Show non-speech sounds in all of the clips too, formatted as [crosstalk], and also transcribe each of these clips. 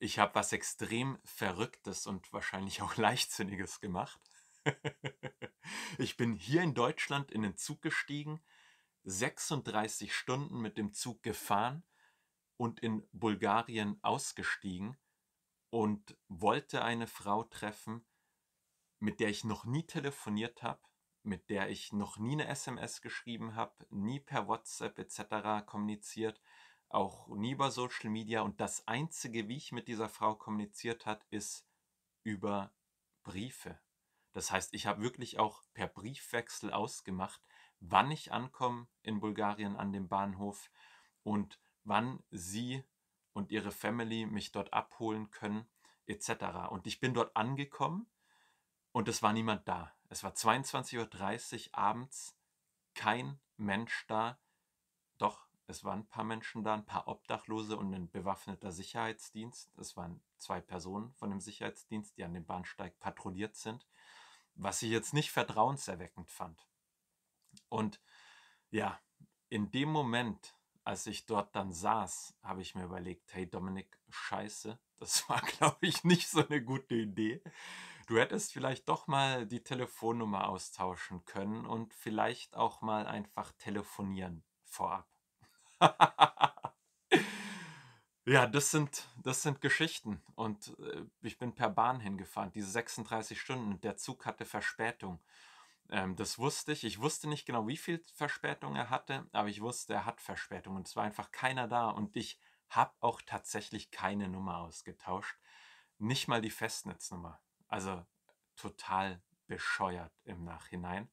ich habe was extrem Verrücktes und wahrscheinlich auch [laughs] Leichtsinniges gemacht. [laughs] ich bin hier in Deutschland in den Zug gestiegen, 36 Stunden mit dem Zug gefahren und in Bulgarien ausgestiegen und wollte eine Frau treffen, mit der ich noch nie telefoniert habe, mit der ich noch nie eine SMS geschrieben habe, nie per WhatsApp etc. kommuniziert, auch nie über Social Media. Und das Einzige, wie ich mit dieser Frau kommuniziert hat, ist über Briefe. Das heißt, ich habe wirklich auch per Briefwechsel ausgemacht, wann ich ankomme in Bulgarien an dem Bahnhof und wann sie und ihre Family mich dort abholen können, etc. Und ich bin dort angekommen und es war niemand da. Es war 22.30 Uhr abends, kein Mensch da. Doch, es waren ein paar Menschen da, ein paar Obdachlose und ein bewaffneter Sicherheitsdienst. Es waren zwei Personen von dem Sicherheitsdienst, die an dem Bahnsteig patrouilliert sind, was ich jetzt nicht vertrauenserweckend fand. Und ja, in dem Moment, als ich dort dann saß, habe ich mir überlegt, hey Dominik, scheiße, das [laughs] war, glaube ich, nicht so eine gute Idee. Du hättest vielleicht doch mal die Telefonnummer austauschen können und vielleicht auch mal einfach telefonieren vorab. [laughs] ja, das sind, das sind Geschichten. Und äh, ich bin per Bahn hingefahren, diese 36 Stunden. Der Zug hatte Verspätung. Ähm, das wusste ich. Ich wusste nicht genau, wie viel Verspätung er hatte, aber ich wusste, er hat Verspätung. Und es war einfach keiner da. Und ich habe auch tatsächlich keine Nummer ausgetauscht. Nicht mal die Festnetznummer. Also total bescheuert im Nachhinein.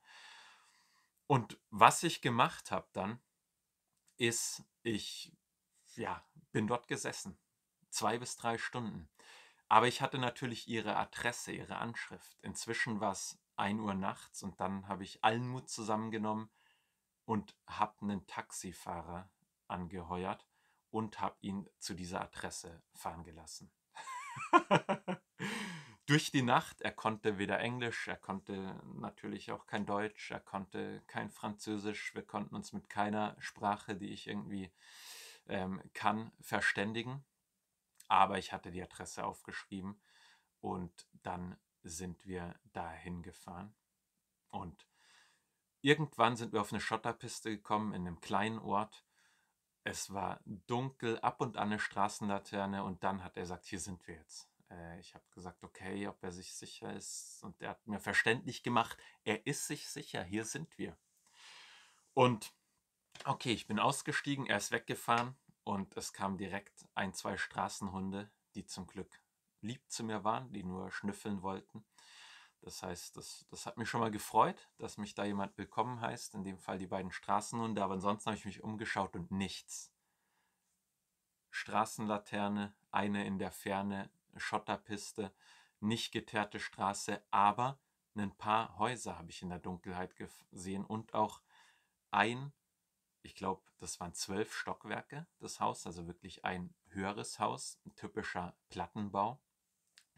Und was ich gemacht habe dann, ist, ich ja, bin dort gesessen. Zwei bis drei Stunden. Aber ich hatte natürlich ihre Adresse, ihre Anschrift. Inzwischen war es 1 Uhr nachts und dann habe ich allen Mut zusammengenommen und habe einen Taxifahrer angeheuert und habe ihn zu dieser Adresse fahren gelassen. [laughs] durch die Nacht. Er konnte weder Englisch, er konnte natürlich auch kein Deutsch, er konnte kein Französisch. Wir konnten uns mit keiner Sprache, die ich irgendwie ähm, kann, verständigen. Aber ich hatte die Adresse aufgeschrieben und dann sind wir dahin gefahren. Und irgendwann sind wir auf eine Schotterpiste gekommen in einem kleinen Ort. Es war dunkel, ab und an eine Straßenlaterne und dann hat er gesagt, hier sind wir jetzt äh, ich habe gesagt, okay, ob er sich sicher ist. Und er hat mir verständlich gemacht, er ist sich sicher, hier sind wir. Und okay, ich bin ausgestiegen, er ist weggefahren und es kamen direkt ein, zwei Straßenhunde, die zum Glück lieb zu mir waren, die nur schnüffeln wollten. Das heißt, das, das hat mich schon mal gefreut, dass mich da jemand willkommen heißt. In dem Fall die beiden Straßenhunde, aber ansonsten habe ich mich umgeschaut und nichts. Straßenlaterne, eine in der Ferne, Schotterpiste, nicht geteerte Straße, aber ein paar Häuser habe ich in der Dunkelheit gesehen und auch ein, ich glaube, das waren zwölf Stockwerke, das Haus, also wirklich ein höheres Haus, ein typischer Plattenbau.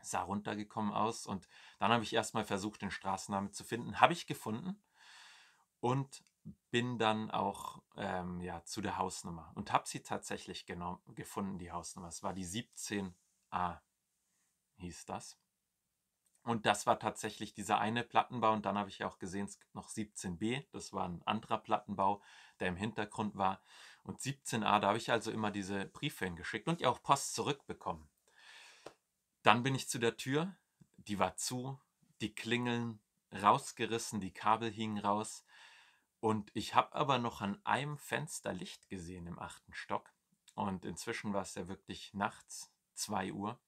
Sah runtergekommen aus und dann habe ich erstmal versucht, den Straßennamen zu finden. Habe ich gefunden und bin dann auch ähm, ja, zu der Hausnummer und habe sie tatsächlich genau gefunden, die Hausnummer. Es war die 17a hieß das. Und das war tatsächlich dieser eine Plattenbau. Und dann habe ich ja auch gesehen, es gibt noch 17b. Das war ein anderer Plattenbau, der im Hintergrund war. Und 17a, da habe ich also immer diese Briefe hingeschickt und ja auch Post zurückbekommen. Dann bin ich zu der Tür. Die war zu. Die Klingeln rausgerissen, die Kabel hingen raus. Und ich habe aber noch an einem Fenster Licht gesehen im achten Stock. Und inzwischen war es ja wirklich nachts, 2 Uhr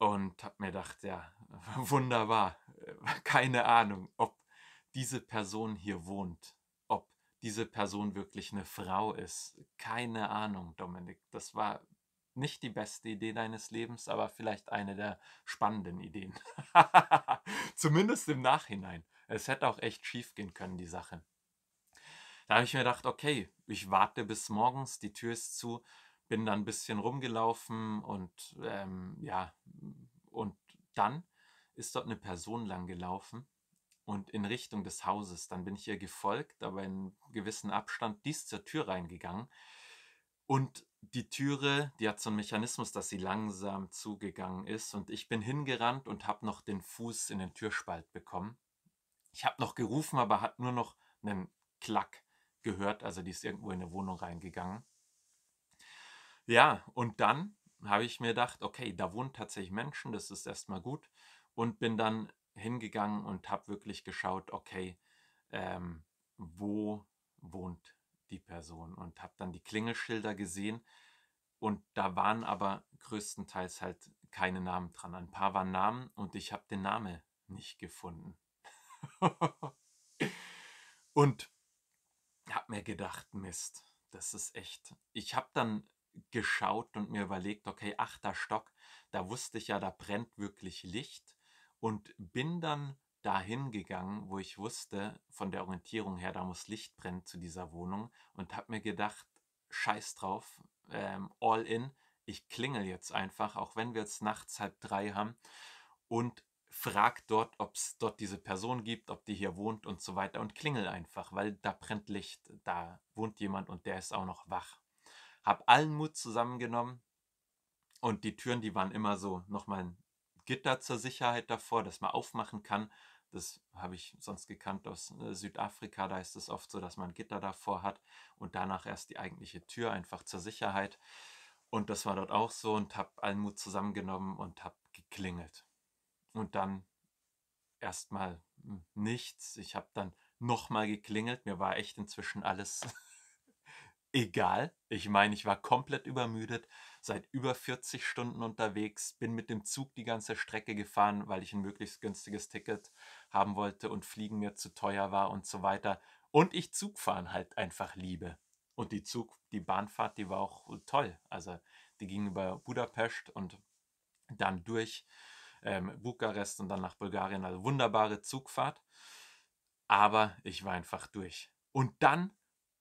und habe mir gedacht, ja, [laughs] wunderbar, [laughs] keine Ahnung, ob diese Person hier wohnt, ob diese Person wirklich eine Frau ist. Keine Ahnung, Dominik, das war nicht die beste Idee deines Lebens, aber vielleicht eine der spannenden Ideen. [laughs] Zumindest im Nachhinein. Es hätte auch echt schief gehen können, die Sache. Da habe ich mir gedacht, okay, ich warte bis morgens, die Tür ist zu bin dann ein bisschen rumgelaufen und ähm, ja, und dann ist dort eine Person lang gelaufen und in Richtung des Hauses. Dann bin ich ihr gefolgt, aber in gewissen Abstand dies zur Tür reingegangen. Und die Türe, die hat so einen Mechanismus, dass sie langsam zugegangen ist. Und ich bin hingerannt und habe noch den Fuß in den Türspalt bekommen. Ich habe noch gerufen, aber hat nur noch einen Klack gehört. Also die ist irgendwo in eine Wohnung reingegangen. Ja, und dann habe ich mir gedacht, okay, da wohnen tatsächlich Menschen, das ist erstmal gut. Und bin dann hingegangen und habe wirklich geschaut, okay, ähm, wo wohnt die Person? Und habe dann die Klingelschilder gesehen. Und da waren aber größtenteils halt keine Namen dran. Ein paar waren Namen und ich habe den Namen nicht gefunden. [laughs] und habe mir gedacht, Mist, das ist echt. Ich habe dann geschaut und mir überlegt, okay, achter Stock, da wusste ich ja, da brennt wirklich Licht und bin dann dahin gegangen, wo ich wusste, von der Orientierung her, da muss Licht brennen zu dieser Wohnung und habe mir gedacht, scheiß drauf, ähm, all in, ich klingel jetzt einfach, auch wenn wir jetzt nachts halb drei haben und frag dort, ob es dort diese Person gibt, ob die hier wohnt und so weiter und klingel einfach, weil da brennt Licht, da wohnt jemand und der ist auch noch wach habe allen Mut zusammengenommen und die Türen, die waren immer so nochmal ein Gitter zur Sicherheit davor, dass man aufmachen kann. Das habe ich sonst gekannt aus äh, Südafrika. Da ist es oft so, dass man ein Gitter davor hat und danach erst die eigentliche Tür einfach zur Sicherheit. Und das war dort auch so und habe allen Mut zusammengenommen und habe geklingelt. Und dann erstmal hm, nichts. Ich habe dann nochmal geklingelt. Mir war echt inzwischen alles [laughs] egal. Ich meine, ich war komplett übermüdet, seit über 40 Stunden unterwegs, bin mit dem Zug die ganze Strecke gefahren, weil ich ein möglichst günstiges Ticket haben wollte und Fliegen mir zu teuer war und so weiter. Und ich Zugfahren halt einfach liebe. Und die Zug, die Bahnfahrt, die war auch toll. Also die ging über Budapest und dann durch ähm, Bukarest und dann nach Bulgarien. Also wunderbare Zugfahrt. Aber ich war einfach durch. Und dann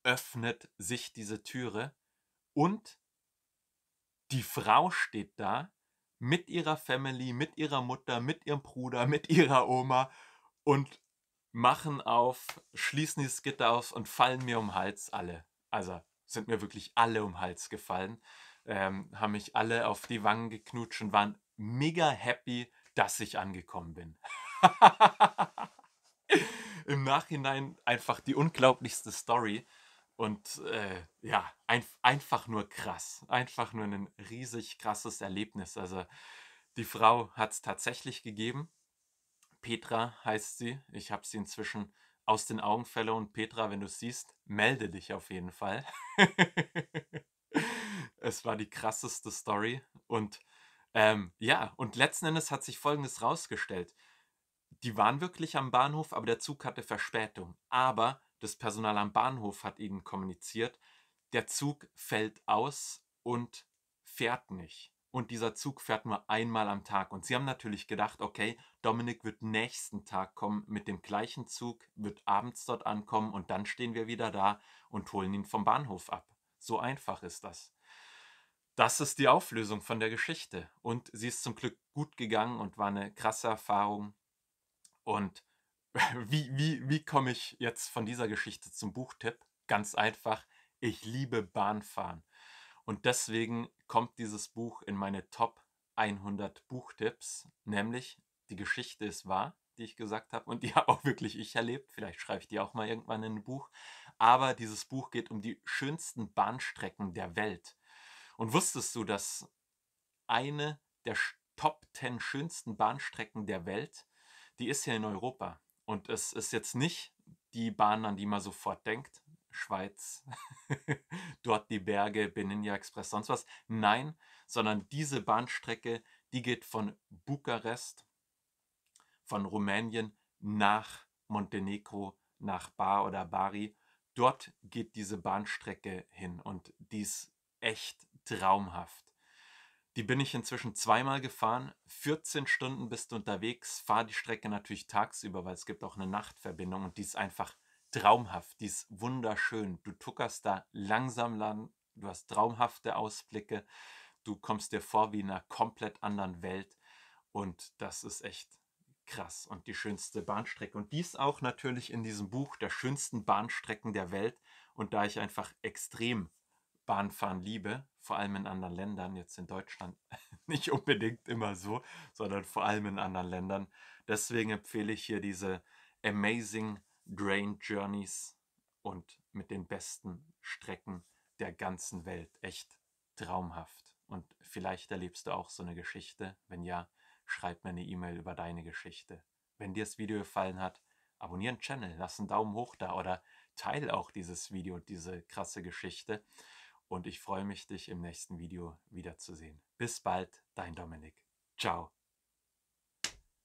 öffnet sich diese Türe und die Frau steht da mit ihrer Family, mit ihrer Mutter, mit ihrem Bruder, mit ihrer Oma und machen auf, schließen die Gitter auf und fallen mir um den Hals alle. Also sind mir wirklich alle um den Hals gefallen, ähm, haben mich alle auf die Wangen geknutscht und waren mega happy, dass ich angekommen bin. [laughs] Im Nachhinein einfach die unglaublichste Story. Und äh, ja, ein, einfach nur krass. Einfach nur ein riesig krasses Erlebnis. Also die Frau hat es tatsächlich gegeben. Petra heißt sie. Ich habe sie inzwischen aus den Augen verloren. Petra, wenn du es siehst, melde dich auf jeden Fall. [laughs] es war die krasseste Story. Und ähm, ja, und letzten Endes hat sich Folgendes rausgestellt. Die waren wirklich am Bahnhof, aber der Zug hatte Verspätung. Aber das Personal am Bahnhof hat ihnen kommuniziert, der Zug fällt aus und fährt nicht. Und dieser Zug fährt nur einmal am Tag. Und sie haben natürlich gedacht, okay, Dominik wird nächsten Tag kommen mit dem gleichen Zug, wird abends dort ankommen und dann stehen wir wieder da und holen ihn vom Bahnhof ab. So einfach ist das. Das ist die Auflösung von der Geschichte. Und sie ist zum Glück gut gegangen und war eine krasse Erfahrung. Und wie, wie, wie komme ich jetzt von dieser Geschichte zum Buchtipp? Ganz einfach, ich liebe Bahnfahren. Und deswegen kommt dieses Buch in meine Top 100 Buchtipps, nämlich die Geschichte ist wahr, die ich gesagt habe und die [laughs] habe auch wirklich ich erlebt. Vielleicht schreibe ich die auch mal irgendwann in ein Buch. Aber dieses Buch geht um die schönsten Bahnstrecken der Welt. Und wusstest du, dass eine der Top 10 schönsten Bahnstrecken der Welt, die ist hier in Europa. Und es ist jetzt nicht die Bahn, an die man sofort denkt. Schweiz, [laughs] dort die Berge, Beninja Express, sonst was. Nein, sondern diese Bahnstrecke, die geht von Bukarest, von Rumänien nach Montenegro, nach Bar oder Bari. Dort geht diese Bahnstrecke hin und die ist echt traumhaft. Die bin ich inzwischen zweimal gefahren. 14 Stunden bist du unterwegs, fahr die Strecke natürlich tagsüber, weil es gibt auch eine Nachtverbindung und die ist einfach traumhaft, die ist wunderschön. Du tuckerst da langsam lang, du hast traumhafte Ausblicke, du kommst dir vor wie in einer komplett anderen Welt und das ist echt krass und die schönste Bahnstrecke. Und dies auch natürlich in diesem Buch der schönsten Bahnstrecken der Welt. Und da ich einfach extrem Bahnfahren liebe, vor allem in anderen Ländern, jetzt in Deutschland [laughs] nicht unbedingt immer so, sondern vor allem in anderen Ländern. Deswegen empfehle ich hier diese Amazing Drain Journeys und mit den besten Strecken der ganzen Welt. Echt traumhaft. Und vielleicht erlebst du auch so eine Geschichte. Wenn ja, schreib mir eine E-Mail über deine Geschichte. Wenn dir das Video gefallen hat, abonniere den Channel, lass einen Daumen hoch da oder teile auch dieses Video und diese krasse Geschichte und ich freue mich, dich im nächsten Video wiederzusehen. Bis bald, dein Dominik. Ciao.